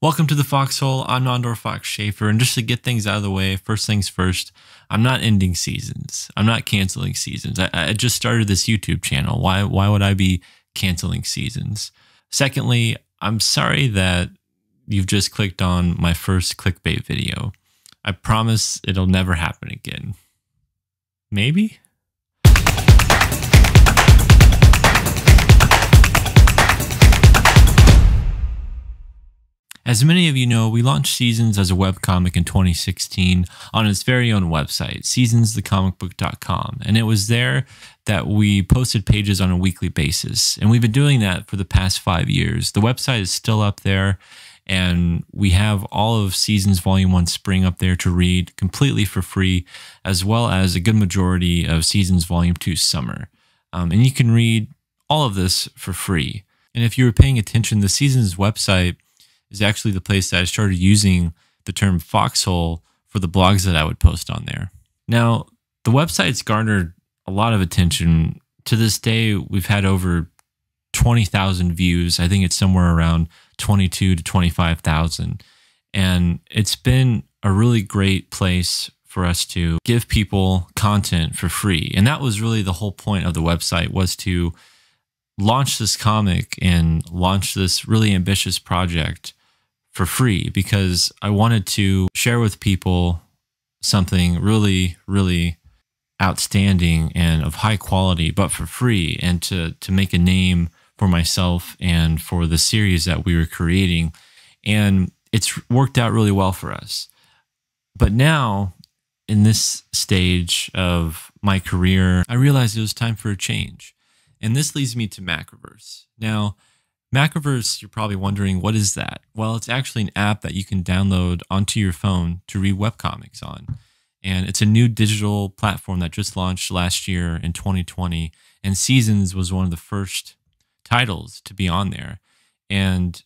Welcome to the Foxhole. I'm Nondor Fox Schaefer. And just to get things out of the way, first things first, I'm not ending seasons. I'm not canceling seasons. I, I just started this YouTube channel. Why, why would I be canceling seasons? Secondly, I'm sorry that you've just clicked on my first clickbait video. I promise it'll never happen again. Maybe? As many of you know, we launched Seasons as a webcomic in 2016 on its very own website, seasonsthecomicbook.com, and it was there that we posted pages on a weekly basis. And we've been doing that for the past five years. The website is still up there, and we have all of Seasons Volume 1 Spring up there to read completely for free, as well as a good majority of Seasons Volume 2 Summer. Um, and you can read all of this for free. And if you were paying attention, the Seasons website is actually the place that I started using the term foxhole for the blogs that I would post on there. Now, the website's garnered a lot of attention. To this day, we've had over 20,000 views. I think it's somewhere around 22 to 25,000. And it's been a really great place for us to give people content for free. And that was really the whole point of the website was to launch this comic and launch this really ambitious project for free because I wanted to share with people something really, really outstanding and of high quality, but for free, and to to make a name for myself and for the series that we were creating. And it's worked out really well for us. But now, in this stage of my career, I realized it was time for a change. And this leads me to Macroverse. Now, Maciverse, you're probably wondering, what is that? Well, it's actually an app that you can download onto your phone to read webcomics on. And it's a new digital platform that just launched last year in 2020. And Seasons was one of the first titles to be on there. And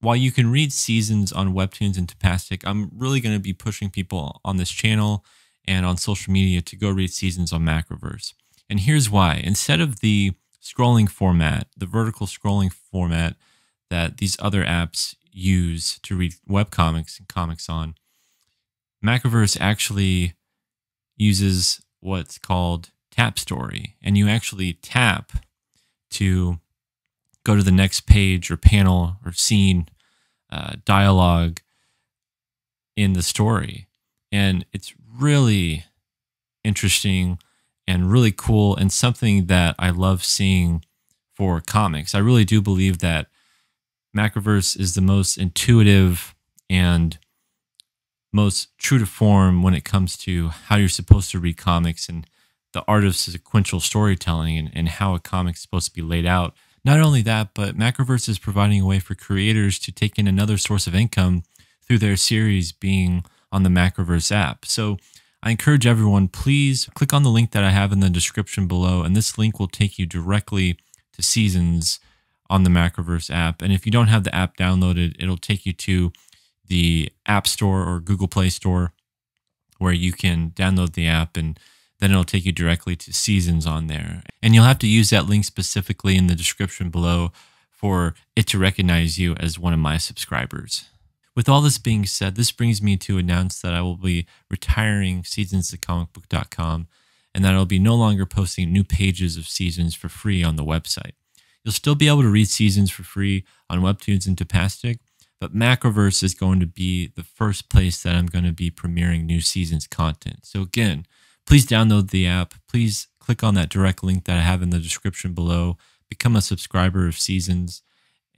while you can read Seasons on Webtoons and Topastic, I'm really going to be pushing people on this channel and on social media to go read Seasons on Macriverse. And here's why. Instead of the scrolling format, the vertical scrolling format that these other apps use to read web comics and comics on. Macaverse actually uses what's called tap story, and you actually tap to go to the next page or panel or scene uh, dialogue in the story. And it's really interesting and really cool and something that I love seeing for comics. I really do believe that Macroverse is the most intuitive and most true to form when it comes to how you're supposed to read comics and the art of sequential storytelling and, and how a comic's supposed to be laid out. Not only that, but Macroverse is providing a way for creators to take in another source of income through their series being on the Macroverse app. So I encourage everyone, please click on the link that I have in the description below, and this link will take you directly to Seasons on the Macroverse app. And if you don't have the app downloaded, it'll take you to the App Store or Google Play Store where you can download the app and then it'll take you directly to Seasons on there. And you'll have to use that link specifically in the description below for it to recognize you as one of my subscribers. With all this being said, this brings me to announce that I will be retiring seasons at comicbook.com and that I'll be no longer posting new pages of seasons for free on the website. You'll still be able to read seasons for free on Webtoons and Topastic, but Macroverse is going to be the first place that I'm going to be premiering new seasons content. So again, please download the app. Please click on that direct link that I have in the description below. Become a subscriber of Seasons,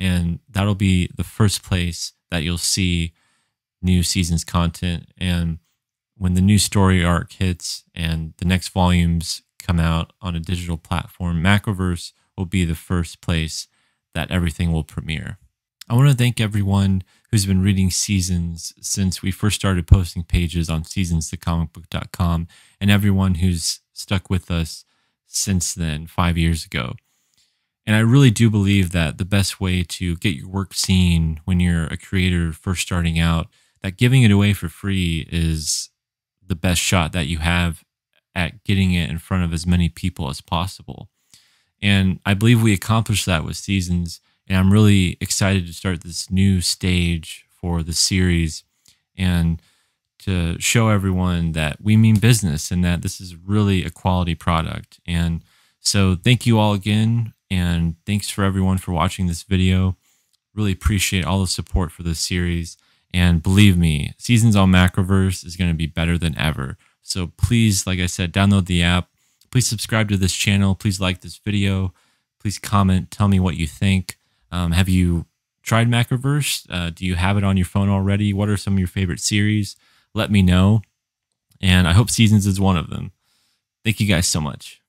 and that'll be the first place that you'll see new season's content. And when the new story arc hits and the next volumes come out on a digital platform, Macroverse will be the first place that everything will premiere. I want to thank everyone who's been reading Seasons since we first started posting pages on seasonsthecomicbook.com and everyone who's stuck with us since then, five years ago. And I really do believe that the best way to get your work seen when you're a creator first starting out, that giving it away for free is the best shot that you have at getting it in front of as many people as possible. And I believe we accomplished that with seasons. And I'm really excited to start this new stage for the series and to show everyone that we mean business and that this is really a quality product. And so, thank you all again and thanks for everyone for watching this video. Really appreciate all the support for this series. And believe me, Seasons on Macroverse is going to be better than ever. So please, like I said, download the app. Please subscribe to this channel. Please like this video. Please comment. Tell me what you think. Um, have you tried Macroverse? Uh, do you have it on your phone already? What are some of your favorite series? Let me know. And I hope Seasons is one of them. Thank you guys so much.